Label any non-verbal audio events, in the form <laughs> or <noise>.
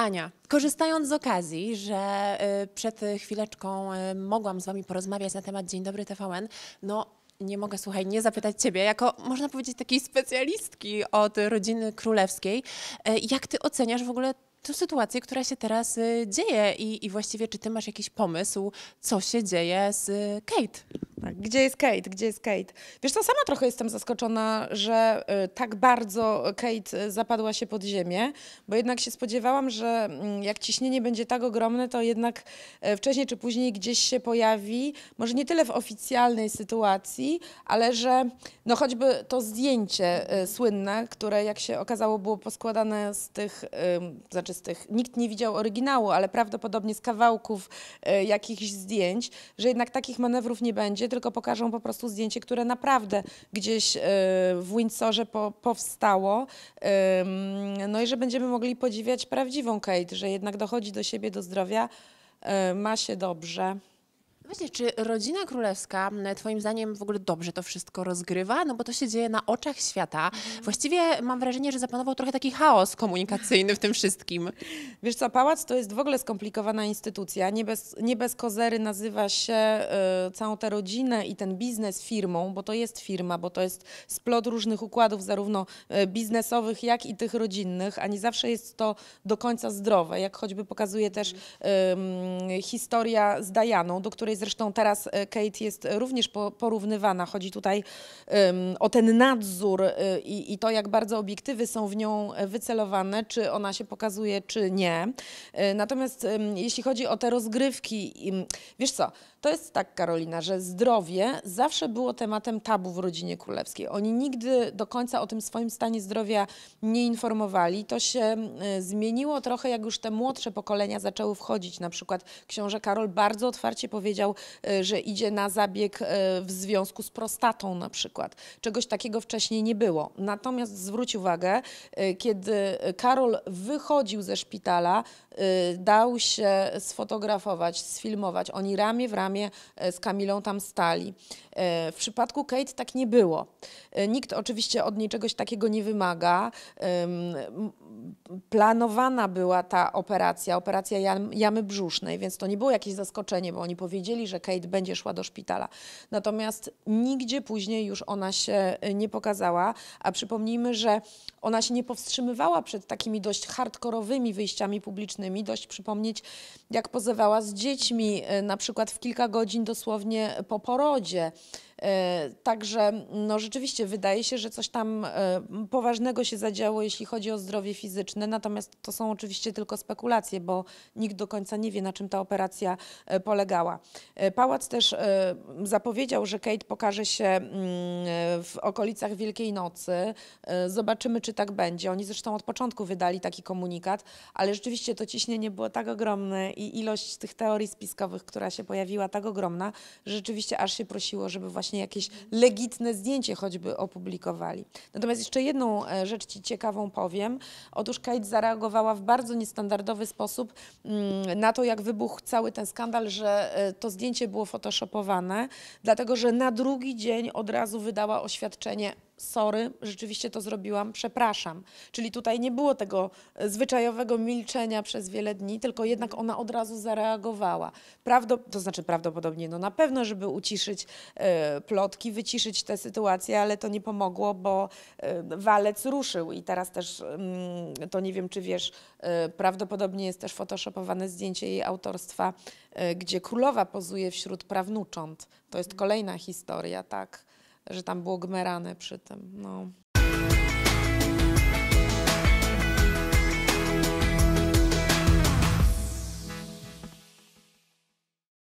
Ania, korzystając z okazji, że y, przed chwileczką y, mogłam z Wami porozmawiać na temat Dzień Dobry TVN, no nie mogę, słuchaj, nie zapytać Ciebie, jako można powiedzieć takiej specjalistki od rodziny królewskiej, y, jak Ty oceniasz w ogóle tę sytuację, która się teraz dzieje i, i właściwie czy Ty masz jakiś pomysł, co się dzieje z Kate? Tak. Gdzie jest Kate? Gdzie jest Kate? Wiesz to sama trochę jestem zaskoczona, że y, tak bardzo Kate y, zapadła się pod ziemię, bo jednak się spodziewałam, że mm, jak ciśnienie będzie tak ogromne, to jednak y, wcześniej czy później gdzieś się pojawi, może nie tyle w oficjalnej sytuacji, ale że no choćby to zdjęcie słynne, które jak się okazało było poskładane z tych, znaczy z tych, nikt nie widział oryginału, ale prawdopodobnie z kawałków jakichś zdjęć, że jednak takich manewrów nie będzie, tylko pokażą po prostu zdjęcie, które naprawdę gdzieś y, w Windsorze po, powstało. No i że będziemy mogli podziwiać prawdziwą Kate, że jednak dochodzi do siebie, do zdrowia, y, ma się dobrze. Właśnie, czy rodzina królewska, Twoim zdaniem, w ogóle dobrze to wszystko rozgrywa? No bo to się dzieje na oczach świata. Mhm. Właściwie mam wrażenie, że zapanował trochę taki chaos komunikacyjny w tym wszystkim. <laughs> Wiesz co, pałac to jest w ogóle skomplikowana instytucja. Nie bez, nie bez kozery nazywa się y, całą tę rodzinę i ten biznes firmą, bo to jest firma, bo to jest splot różnych układów, zarówno y, biznesowych, jak i tych rodzinnych, a nie zawsze jest to do końca zdrowe, jak choćby pokazuje też y, historia z Dajaną, do której Zresztą teraz e, Kate jest również porównywana. Chodzi tutaj o ten nadzór e, i, i to, jak bardzo obiektywy są w nią e, wycelowane, czy ona się pokazuje, czy nie. Natomiast jeśli chodzi o te rozgrywki, wiesz co, to jest tak, Karolina, że zdrowie zawsze było tematem tabu w rodzinie królewskiej. Oni nigdy do końca o tym swoim stanie zdrowia nie informowali. To się zmieniło trochę, jak już te młodsze pokolenia zaczęły wchodzić. Na przykład książę Karol bardzo otwarcie powiedział, powiedział, e, że idzie na zabieg e, w związku z prostatą na przykład. Czegoś takiego wcześniej nie było. Natomiast zwróć uwagę, e, kiedy Karol wychodził ze szpitala, dał się sfotografować, sfilmować. Oni ramię w ramię z Kamilą tam stali. W przypadku Kate tak nie było. Nikt oczywiście od niej czegoś takiego nie wymaga. Planowana była ta operacja, operacja jamy brzusznej, więc to nie było jakieś zaskoczenie, bo oni powiedzieli, wiedzieli, że Kate będzie szła do szpitala. Natomiast nigdzie później już ona się y, nie pokazała, a przypomnijmy, że ona się nie powstrzymywała przed takimi dość hardkorowymi wyjściami publicznymi. Dość przypomnieć, jak pozywała z dziećmi, y, na przykład w kilka godzin dosłownie po porodzie. E, także no, rzeczywiście wydaje się, że coś tam e, poważnego się zadziało, jeśli chodzi o zdrowie fizyczne, natomiast to są oczywiście tylko spekulacje, bo nikt do końca nie wie, na czym ta operacja e, polegała. Pałac też zapowiedział, że Kate pokaże się mm, w okolicach Wielkiej Nocy. Zobaczymy, czy tak będzie. Oni zresztą od początku wydali taki komunikat, ale rzeczywiście to ciśnienie było tak ogromne i ilość tych teorii spiskowych, która się pojawiła, tak ogromna, że rzeczywiście aż się prosiło, żeby właśnie właśnie jakieś legitne zdjęcie choćby opublikowali. Natomiast jeszcze jedną e, rzecz Ci ciekawą powiem. Otóż Kate zareagowała w bardzo niestandardowy sposób mm, na to, jak wybuchł cały ten skandal, że e, to zdjęcie było photoshopowane, dlatego że na drugi dzień od razu wydała oświadczenie sorry, rzeczywiście to zrobiłam, przepraszam. Czyli tutaj nie było tego e, zwyczajowego milczenia przez wiele dni, tylko jednak ona od razu zareagowała. Prawdo, to znaczy prawdopodobnie, no na pewno, żeby uciszyć y, plotki, wyciszyć tę sytuację, ale to nie pomogło, bo y, walec ruszył i teraz też, y, to nie wiem czy wiesz, prawdopodobnie jest też photoshopowane zdjęcie jej autorstwa, gdzie królowa pozuje wśród prawnucząt. To jest kolejna historia, tak że tam było gmerane przy tym. No.